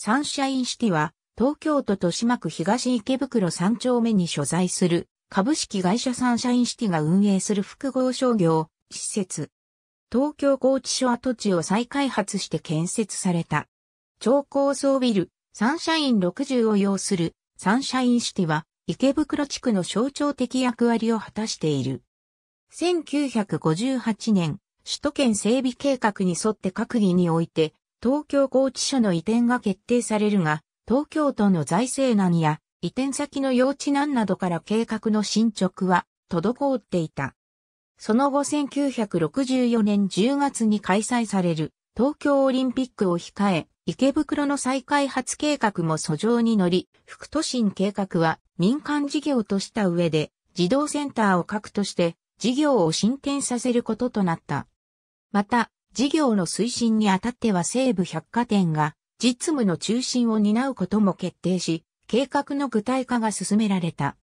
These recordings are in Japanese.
サンシャインシティは、東京都豊島区東池袋3丁目に所在する、株式会社サンシャインシティが運営する複合商業、施設。東京高知所跡地を再開発して建設された。超高層ビル、サンシャイン60を要する、サンシャインシティは、池袋地区の象徴的役割を果たしている。1958年、首都圏整備計画に沿って閣議において、東京拘置所の移転が決定されるが、東京都の財政難や移転先の用地難などから計画の進捗は滞っていた。その後1964年10月に開催される東京オリンピックを控え、池袋の再開発計画も訴状に乗り、副都心計画は民間事業とした上で、児童センターを核として事業を進展させることとなった。また、事業の推進にあたっては西武百貨店が実務の中心を担うことも決定し、計画の具体化が進められた。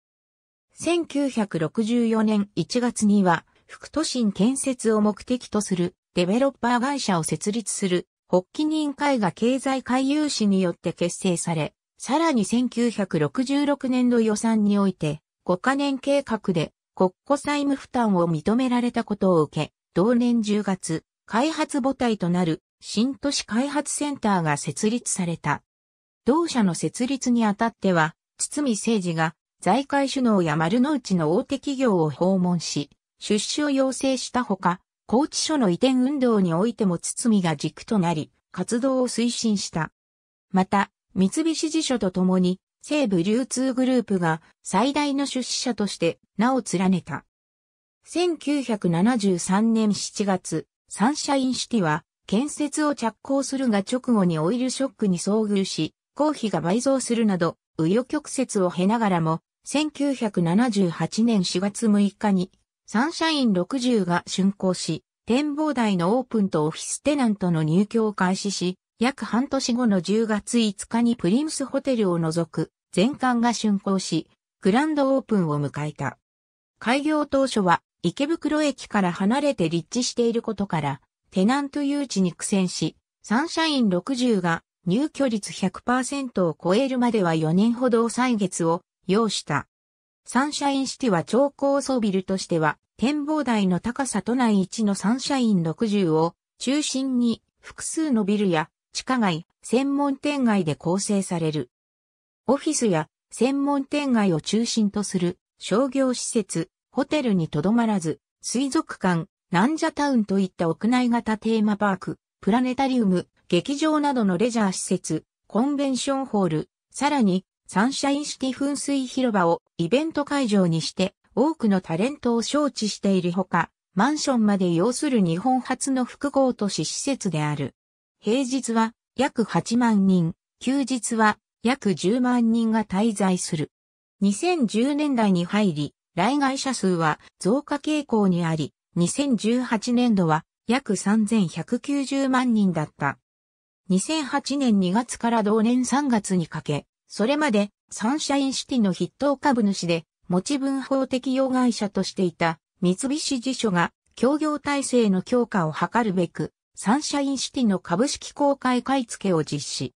1964年1月には、副都心建設を目的とするデベロッパー会社を設立する発起人会が経済界有志によって結成され、さらに1966年度予算において、5カ年計画で国庫債務負担を認められたことを受け、同年10月、開発母体となる新都市開発センターが設立された。同社の設立にあたっては、堤誠二が財界首脳や丸の内の大手企業を訪問し、出資を要請したほか、高知所の移転運動においても堤が軸となり、活動を推進した。また、三菱地所とともに、西部流通グループが最大の出資者として名を連ねた。1973年7月、サンシャインシティは、建設を着工するが直後にオイルショックに遭遇し、公費が倍増するなど、紆余曲折を経ながらも、1978年4月6日に、サンシャイン60が竣工し、展望台のオープンとオフィステナントの入居を開始し、約半年後の10月5日にプリムスホテルを除く全館が竣工し、グランドオープンを迎えた。開業当初は池袋駅から離れて立地していることから、テナント誘致に苦戦し、サンシャイン60が入居率100%を超えるまでは4年ほど歳月を要した。サンシャインシティは超高層ビルとしては、展望台の高さ都内一のサンシャイン60を中心に複数のビルや地下街、専門店街で構成される。オフィスや専門店街を中心とする商業施設、ホテルにとどまらず、水族館、ランジャタウンといった屋内型テーマパーク、プラネタリウム、劇場などのレジャー施設、コンベンションホール、さらにサンシャインシティ噴水広場をイベント会場にして多くのタレントを招致しているほか、マンションまで要する日本初の複合都市施設である。平日は約8万人、休日は約10万人が滞在する。2010年代に入り、来外者数は増加傾向にあり、2018年度は約3190万人だった。2008年2月から同年3月にかけ、それまでサンシャインシティの筆頭株主で、持ち分法適用会社としていた三菱辞書が協業体制の強化を図るべく、サンシャインシティの株式公開買付を実施。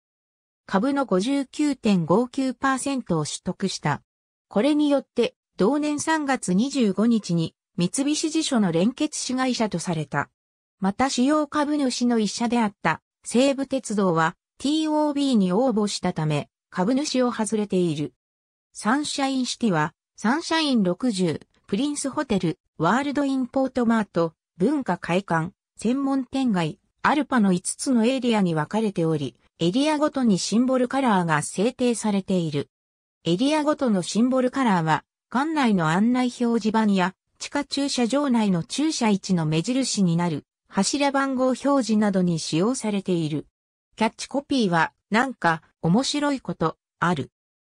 株の59.59%を取得した。これによって同年3月25日に三菱地所の連結子会社とされた。また主要株主の一社であった西武鉄道は TOB に応募したため株主を外れている。サンシャインシティはサンシャイン60、プリンスホテル、ワールドインポートマート、文化会館、専門店街、アルパの5つのエリアに分かれており、エリアごとにシンボルカラーが制定されている。エリアごとのシンボルカラーは館内の案内表示板や地下駐車場内の駐車位置の目印になる柱番号表示などに使用されている。キャッチコピーは、なんか面白いこと、ある。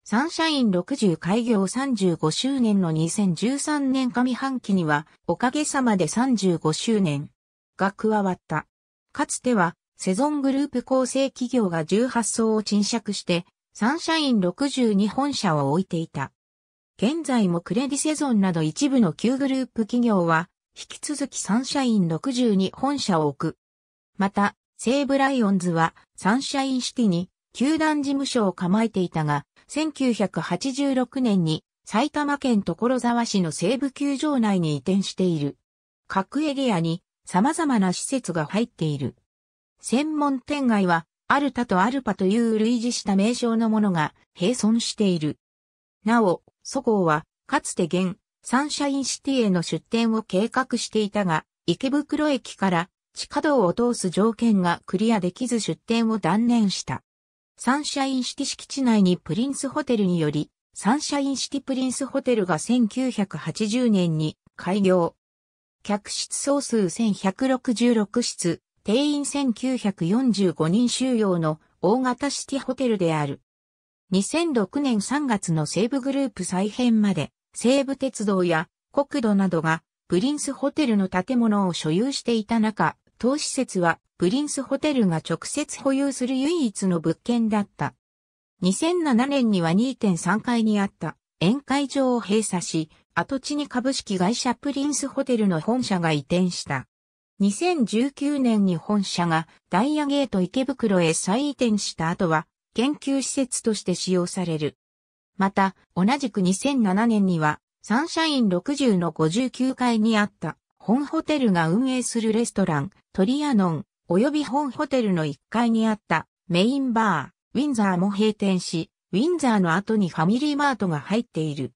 サンシャイン60開業35周年の2013年上半期には、おかげさまで35周年が加わった。かつては、セゾングループ構成企業が18層を賃借して、サンシャイン62本社を置いていた。現在もクレディセゾンなど一部の旧グループ企業は、引き続きサンシャイン60に本社を置く。また、西武ライオンズはサンシャインシティに球団事務所を構えていたが、1986年に埼玉県所沢市の西武球場内に移転している。各エリアに様々な施設が入っている。専門店街は、アルタとアルパという類似した名称のものが併存している。なお、祖号は、かつて現、サンシャインシティへの出店を計画していたが、池袋駅から地下道を通す条件がクリアできず出店を断念した。サンシャインシティ敷地内にプリンスホテルにより、サンシャインシティプリンスホテルが1980年に開業。客室総数1166室、定員1945人収容の大型シティホテルである。2006年3月の西武グループ再編まで、西武鉄道や国土などがプリンスホテルの建物を所有していた中、当施設はプリンスホテルが直接保有する唯一の物件だった。2007年には2.3階にあった宴会場を閉鎖し、跡地に株式会社プリンスホテルの本社が移転した。2019年に本社がダイヤゲート池袋へ再移転した後は研究施設として使用される。また、同じく2007年には、サンシャイン60の59階にあった本ホテルが運営するレストラン、トリアノン、及び本ホテルの1階にあったメインバー、ウィンザーも閉店し、ウィンザーの後にファミリーマートが入っている。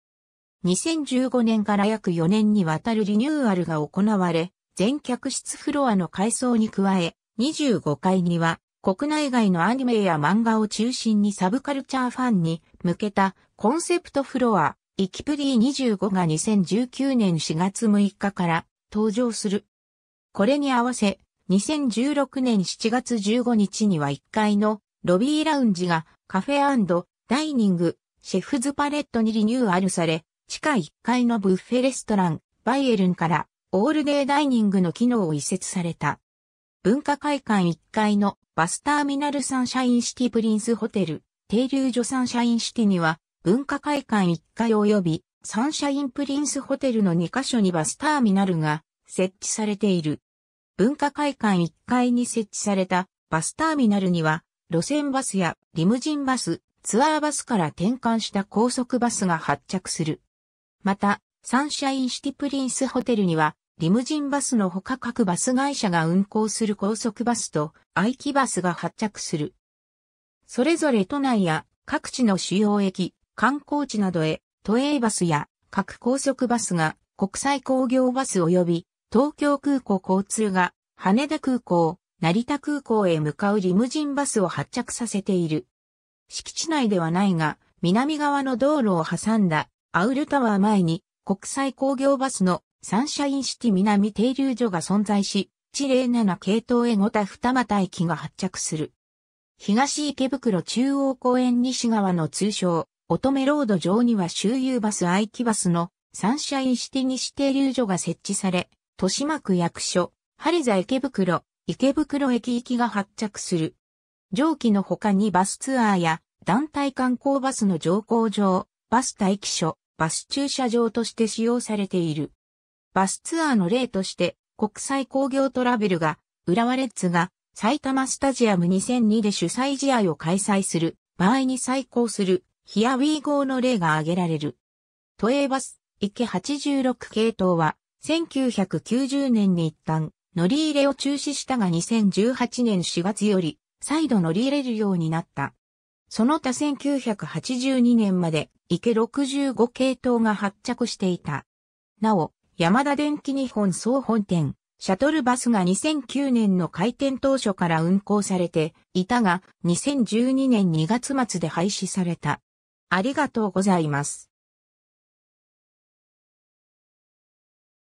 2015年から約4年にわたるリニューアルが行われ、全客室フロアの改装に加え、25階には国内外のアニメや漫画を中心にサブカルチャーファンに向けたコンセプトフロア、イキプリー25が2019年4月6日から登場する。これに合わせ、2016年7月15日には1階のロビーラウンジがカフェダイニング、シェフズパレットにリニューアルされ、地下1階のブッフェレストラン、バイエルンからオールデイダイニングの機能を移設された。文化会館1階のバスターミナルサンシャインシティプリンスホテル、停留所サンシャインシティには、文化会館1階及びサンシャインプリンスホテルの2カ所にバスターミナルが設置されている。文化会館1階に設置されたバスターミナルには、路線バスやリムジンバス、ツアーバスから転換した高速バスが発着する。また、サンシャインシティプリンスホテルには、リムジンバスの他各バス会社が運行する高速バスと愛機バスが発着する。それぞれ都内や各地の主要駅、観光地などへ都営バスや各高速バスが国際工業バス及び東京空港交通が羽田空港、成田空港へ向かうリムジンバスを発着させている。敷地内ではないが、南側の道路を挟んだアウルタワー前に国際工業バスのサンシャインシティ南停留所が存在し、地0 7系統へ5田二股駅が発着する。東池袋中央公園西側の通称、乙女ロード上には周遊バス愛機バスのサンシャインシティ西停留所が設置され、豊島区役所、ハリザ池袋、池袋駅行きが発着する。上記の他にバスツアーや団体観光バスの乗降場、バス待機所、バス駐車場として使用されている。バスツアーの例として、国際工業トラベルが、浦和レッズが、埼玉スタジアム2002で主催試合を開催する場合に再考する、ヒアウィーゴーの例が挙げられる。都営バス、池86系統は、1990年に一旦、乗り入れを中止したが2018年4月より、再度乗り入れるようになった。その他1982年まで、池65系統が発着していた。なお、山田電機日本総本店、シャトルバスが2009年の開店当初から運行されていたが、2012年2月末で廃止された。ありがとうございます。